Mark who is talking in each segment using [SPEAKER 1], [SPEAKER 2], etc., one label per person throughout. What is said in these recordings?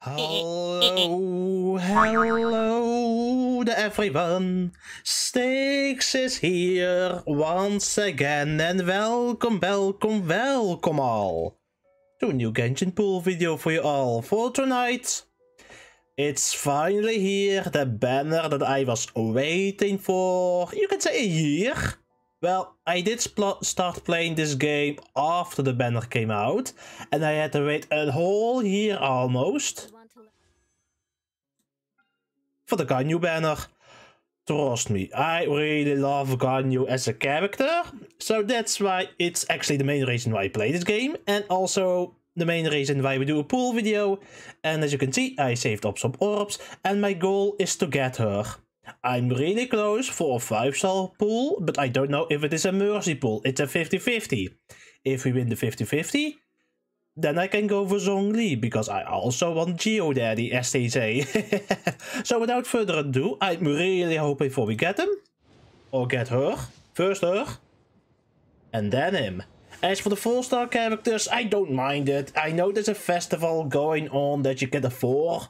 [SPEAKER 1] Hallo, hello everyone. Steeks is hier once again en welkom, welkom, welkom all To a new Genshin Pool video for you all for tonight. It's finally here, the banner that I was waiting for. You can say a year. Well, I did start playing this game after the banner came out, and I had to wait a whole year almost for the Ganyu banner. Trust me, I really love Ganyu as a character, so that's why it's actually the main reason why I play this game, and also the main reason why we do a pool video. And as you can see, I saved up some orbs, and my goal is to get her. I'm really close for a 5-star pool, but I don't know if it is a mercy pool. It's a 50-50. If we win the 50-50, then I can go for Zhongli, because I also want Daddy, as they say. so without further ado, I'm really hoping for we get him. Or get her. First her. And then him. As for the 4-star characters, I don't mind it. I know there's a festival going on that you get a four.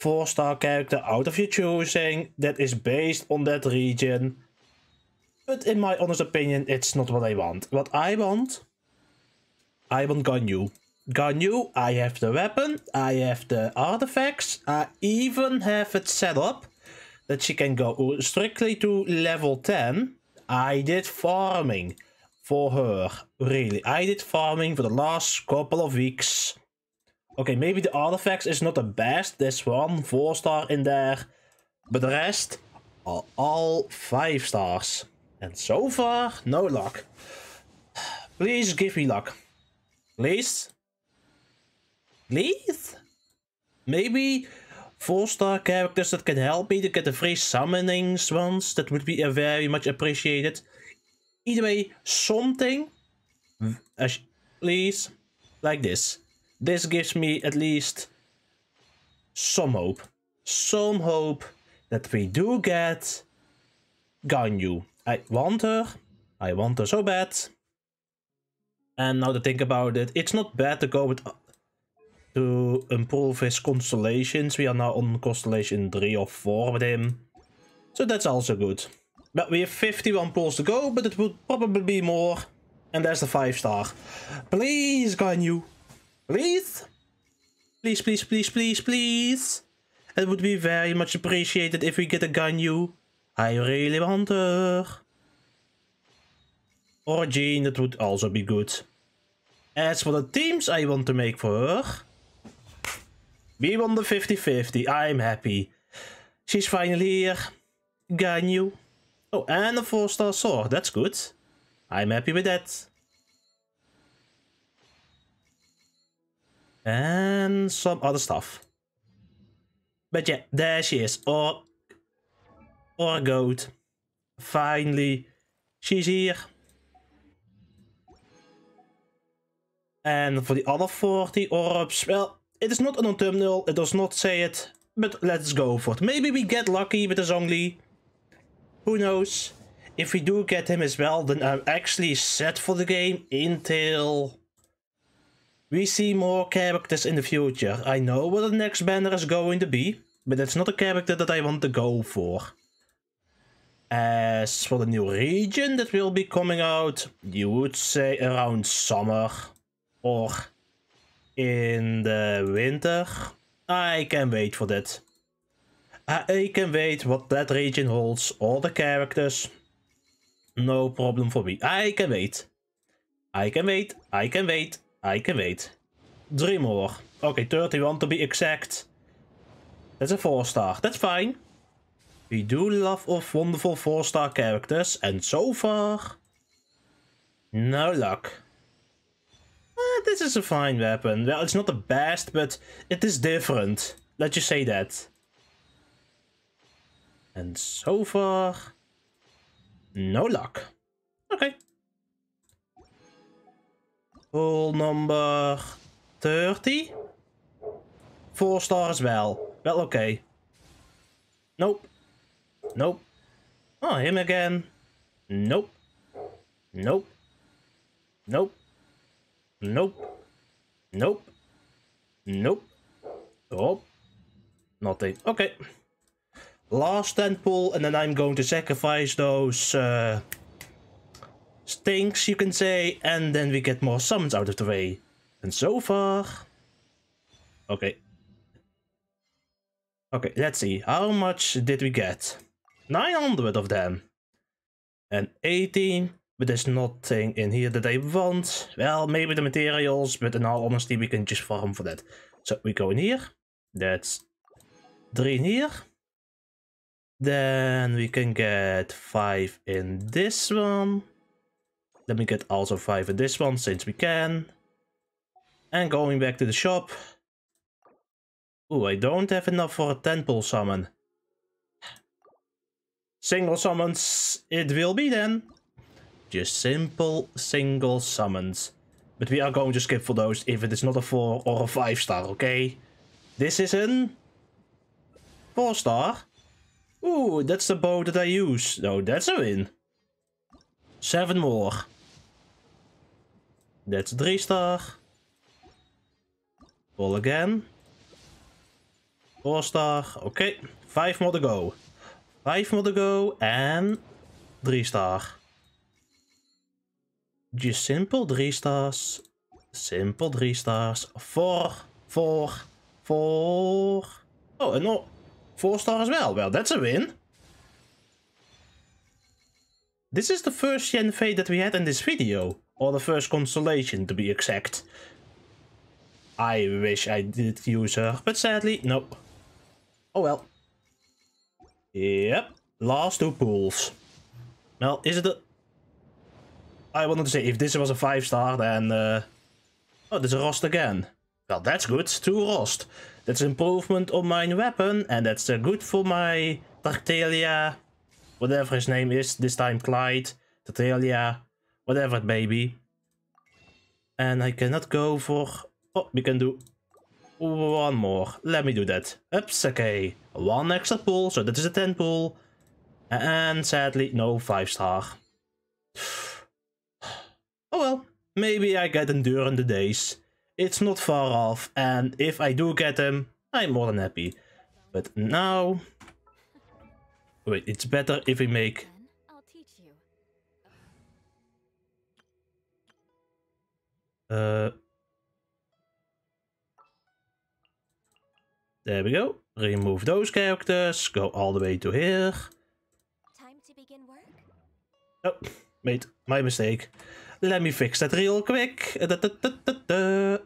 [SPEAKER 1] 4 star character out of your choosing that is based on that region. But in my honest opinion, it's not what I want. What I want, I want Ganyu. Ganyu, I have the weapon, I have the artifacts, I even have it set up that she can go strictly to level 10. I did farming for her, really. I did farming for the last couple of weeks okay, maybe the artifacts is not the best. This one, four star in there. But the rest are all five stars. And so far, no luck. Please give me luck. Please? Please? Maybe four star characters that can help me to get the free summonings once. That would be very much appreciated. Either way, something. Please. Like this. This gives me at least some hope. Some hope that we do get Ganyu. I want her. I want her so bad. And now to think about it, it's not bad to go with uh, to improve his constellations. We are now on constellation 3 or 4 with him. So that's also good. But we have 51 pulls to go, but it would probably be more. And there's the 5 star. Please, Ganyu. Please? Please, please, please, please, please. It would be very much appreciated if we get a Ganyu. I really want her. Or Jean, that would also be good. As for the teams I want to make for her. We won the 50-50. I'm happy. She's finally here. Ganyu. Oh, and a 4-star sword. That's good. I'm happy with that. and some other stuff. But yeah, there she is. Or, or a goat. Finally, she's here. And for the other 40 orbs, well, it is not an autumnal, it does not say it, but let's go for it. Maybe we get lucky with the Zhongli. Who knows? If we do get him as well, then I'm actually set for the game until we see more characters in the future. I know what the next banner is going to be, but it's not a character that I want to go for. As for the new region that will be coming out, you would say around summer or in the winter. I can wait for that. I can wait what that region holds, all the characters. No problem for me. I can wait. I can wait. I can wait. I weet. Drie more. Okay, 31 to be exact. That's a four star. That's fine. We do love of wonderful four star characters. And so far... No luck. Uh, this is a fine weapon. Well, it's not the best, but it is different. Let's just say that. And so far... No luck. Okay. Hole number 30? Four stars well. Well, okay. Nope. Nope. Oh, him again. Nope. Nope. Nope. Nope. Nope. Nope. Oh. Nothing. Okay. Last ten pool, and then I'm going to sacrifice those... Uh things, you can say, and then we get more summons out of the way. And so far... Okay. Okay, let's see. How much did we get? 900 of them. And 18. But there's nothing in here that I want. Well, maybe the materials, but in all honesty, we can just farm for that. So we go in here. That's 3 in here. Then we can get 5 in this one. Then we get also 5 in this one since we can. And going back to the shop. Ooh, I don't have enough for a temple summon. Single summons it will be then. Just simple single summons. But we are going to skip for those if it is not a 4 or a 5 star, okay? This is an... 4 star. Ooh, that's the bow that I use. No, that's a win. Seven more. That's 3 star. Roll again. 4 star. Okay, 5 more er to go. 5 more er to go and 3 star. Just simple 3 stars. Simple 3 stars. 4, 4, 4. Oh, and no, 4 star as well. Well, that's a win. This is the first Shen Fei that we had in this video or the first constellation to be exact. I wish I did use her, but sadly, no. Oh well. Yep, last two pools. Well, is it a... I wanted to say, if this was a 5 star, then... Uh... Oh, there's a Rost again. Well, that's good, two Rost. That's improvement on my weapon, and that's uh, good for my Tartalia... Whatever his name is, this time Clyde, Tartalia, Whatever it may be. And I cannot go for... Oh, we can do one more. Let me do that. Oops, okay. One extra pool, so that is a 10 pool. And sadly, no 5 star. Oh well, maybe I get them during the days. It's not far off, and if I do get them, I'm more than happy. But now... Wait, it's better if we make Uh, there we go. Remove those characters. Go all the way to here. Time to begin work. Oh, mate, my mistake. Let me fix that real quick. Da, da, da,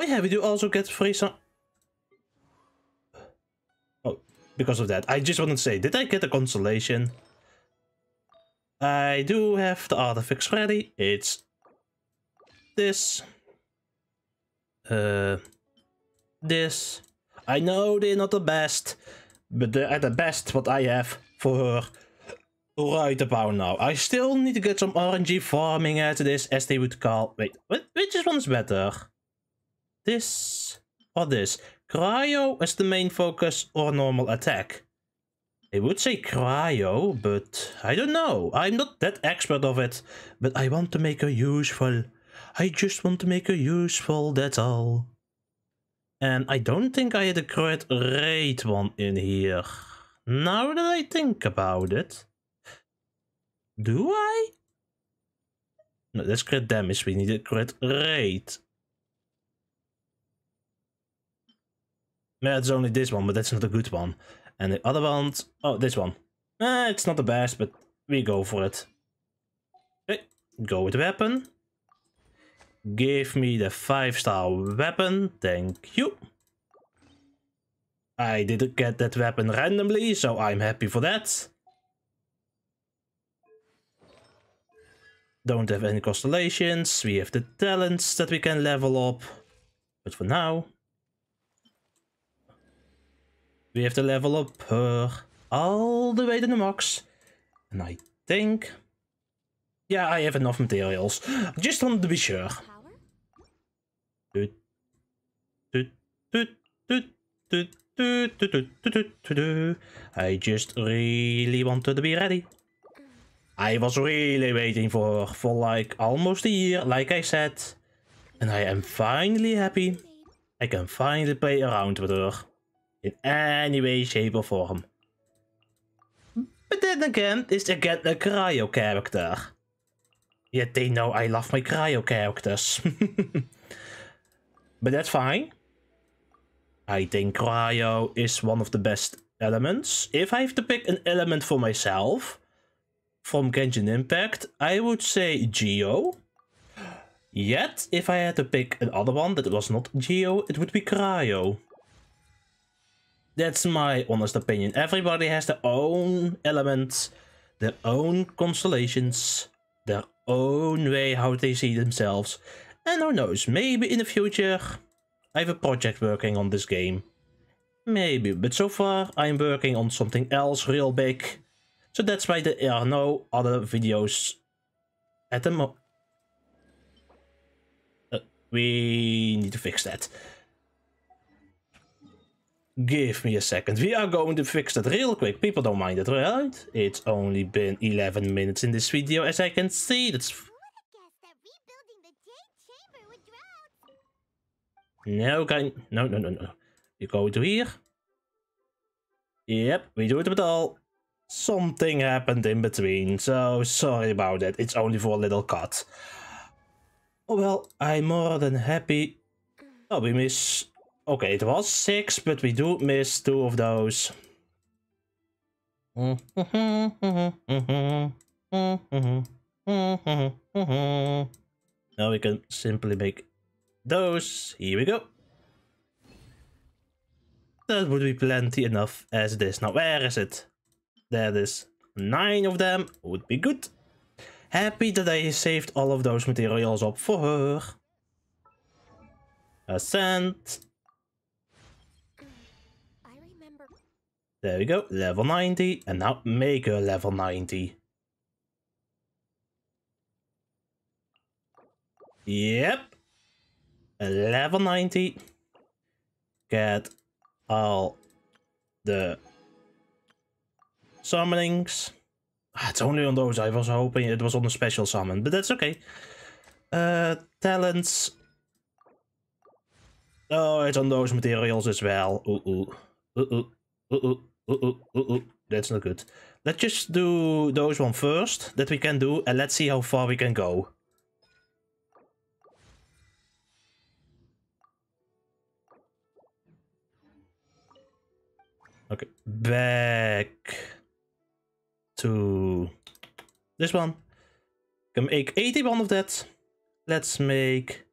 [SPEAKER 1] oh yeah, we do also get free some... Oh, because of that. I just wanted to say, did I get a consolation? I do have the artifacts ready. It's this. Uh, this. I know they're not the best, but they're at the best what I have for her right about now. I still need to get some RNG farming out of this, as they would call... Wait, which one's better? This or this? Cryo is the main focus or normal attack? I would say cryo, but I don't know. I'm not that expert of it, but I want to make her useful. I just want to make her useful, that's all. And I don't think I had a crit rate one in here. Now that I think about it. Do I? No, that's crit damage. We need a crit rate. Yeah, it's only this one, but that's not a good one. And the other ones, oh, this one. Eh, it's not the best, but we go for it. Okay, eh, go with weapon. Give me the five-star weapon, thank you. I didn't get that weapon randomly, so I'm happy for that. Don't have any constellations, we have the talents that we can level up. But for now, we have to level up her all the way to the max. And I think... Yeah, I have enough materials. Just wanted to be sure. I just really wanted to be ready. I was really waiting for for like almost a year, like I said. And I am finally happy. I can finally play around with her in any way, shape, or form. But then again, it's again a cryo character. Yet they know I love my cryo characters. but that's fine. I think cryo is one of the best elements. If I have to pick an element for myself from Genshin Impact, I would say Geo. Yet, if I had to pick another one that was not Geo, it would be Cryo. That's my honest opinion. Everybody has their own elements, their own constellations, their own way how they see themselves. And who knows, maybe in the future I have a project working on this game. Maybe, but so far I'm working on something else real big. So that's why there are no other videos at the moment. Uh, we need to fix that. Give me a second. We are going to fix that real quick. People don't mind it, right? It's only been 11 minutes in this video, as I can see. That's... no, okay. No, no, no, no. You go to here. Yep, we do it at all. Something happened in between, so sorry about that. It's only for a little cut. Oh, well, I'm more than happy. Oh, we miss Okay, it was six, but we do miss two of those. Now we can simply make those. Here we go. That would be plenty enough as it is. Now, where is it? There it is. Nine of them would be good. Happy that I saved all of those materials up for her. Ascent. There we go, level 90, and now make her level 90. Yep. Level 90. Get all the summonings. Ah, it's only on those. I was hoping it was on the special summon, but that's okay. Uh, talents. Oh, it's on those materials as well. Ooh, ooh. Ooh, ooh. Ooh, ooh. Ooh, ooh, ooh, ooh. That's not good. Let's just do those one first that we can do, and let's see how far we can go. Okay, back to this one. Can make 81 of that. Let's make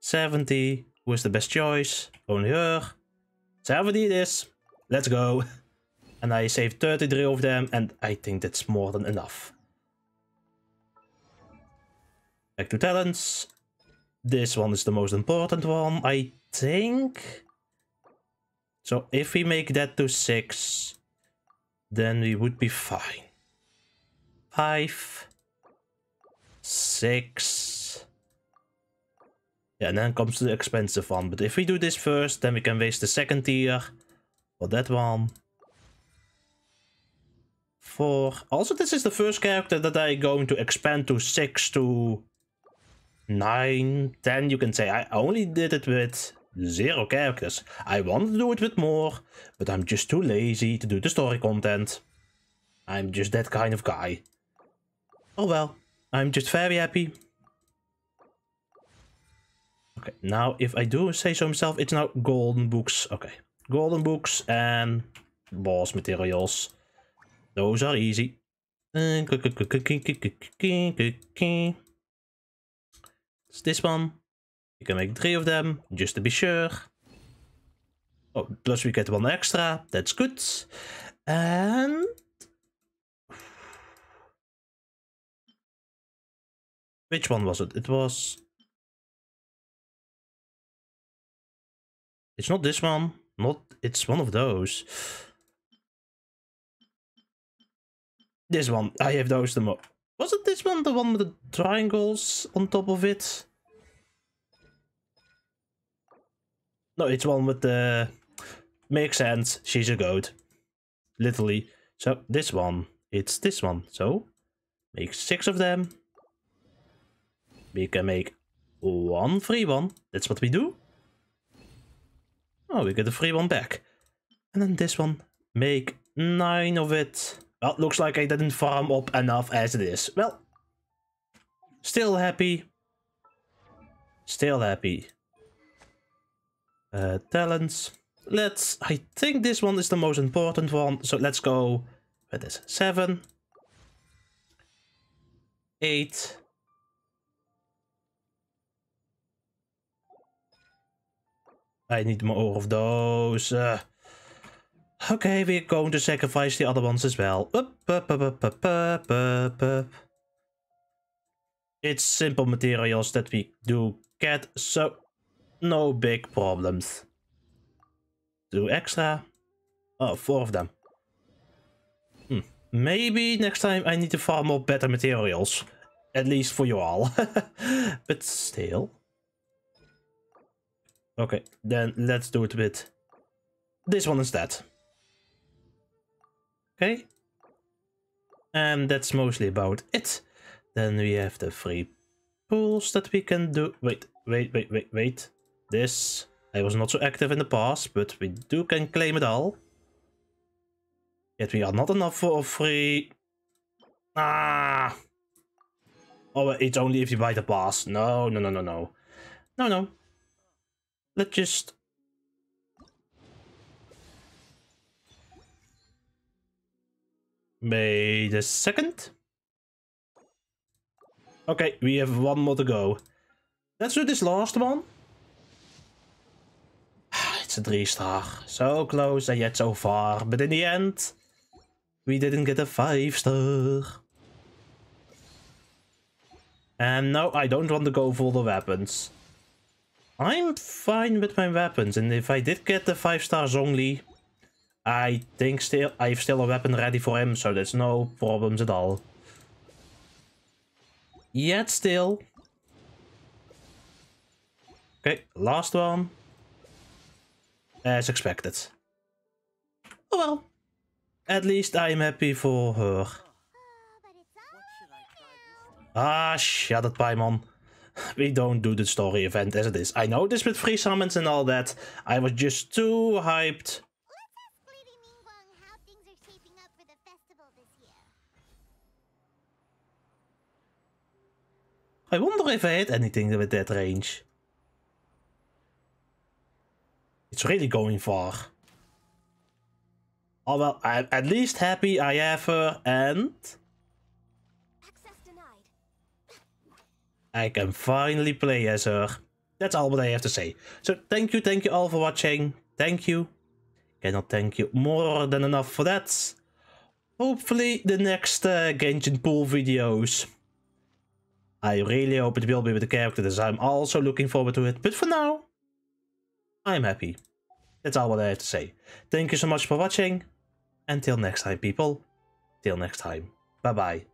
[SPEAKER 1] 70. Who is the best choice? Only her. 70 it is. Let's go. And I saved 33 of them and I think that's more than enough. Back to talents. This one is the most important one, I think. So if we make that to 6, then we would be fine. 5, 6. Yeah, and then comes the expensive one. But if we do this first, then we can waste the second tier for that one. For Also, this is the first character that I going to expand to six to nine, ten. You can say I only did it with zero characters. I want to do it with more, but I'm just too lazy to do the story content. I'm just that kind of guy. Oh well, I'm just very happy. Okay, now if I do say so myself, it's now golden books. Okay golden books and boss materials. Those are easy. It's this one. You can make three of them, just to be sure. Oh, plus we get one extra. That's good. And... Which one was it? It was... It's not this one. Not, it's one of those. This one, I have those the most. Wasn't this one the one with the triangles on top of it? No, it's one with the... Makes sense, she's a goat. Literally. So, this one. It's this one. So, make six of them. We can make one free one. That's what we do. Oh, we get the free one back. And then this one, make nine of it. Well, looks like I didn't farm up enough as it is. Well, still happy. Still happy. Uh, talents. Let's, I think this one is the most important one. So let's go with this. Seven. Eight. Hij niet mijn oor of doos. Eh. Oké, okay, weer going to sacrifice the other ones as well. Up, up, up, up, up. It's simple materials that we do get, so no big problems. Do extra. Oh, four of them. Hmm. Maybe next time I need to farm more better materials. At least for you all. but still. Okay, then let's do it with this one instead. Okay. And that's mostly about it. Then we have the three pools that we can do. Wait, wait, wait, wait, wait. This, I was not so active in the past, but we do can claim it all. Yet we are not enough for free. Ah! Oh, it's only if you buy the pass. No, no, no, no, no. No, no. Let's just... May the 2nd? Okay, we have one more to go. Let's do this last one. it's a 3 star. So close and yet so far. But in the end, we didn't get a 5 star. And no, I don't want to go for the weapons. I'm fine with my weapons, and if I did get the 5 stars only, I think still I've still a weapon ready for him, so there's no problems at all. Yet still. Okay, last one. As expected. Oh well. At least I'm happy for her. Oh, ah, shut it, Paimon we don't do the story event as it is. I know this with free summons and all that. I was just too hyped. I wonder if I hit anything with that range. It's really going far. Oh well, I'm at least happy I have her and... I can finally play as her. That's all what I have to say. So thank you, thank you all for watching. Thank you. Cannot thank you more than enough for that. Hopefully the next uh, Genshin Pool videos. I really hope it will be with the characters. I'm also looking forward to it. But for now, I'm happy. That's all what I have to say. Thank you so much for watching. Until next time, people. Till next time. Bye-bye.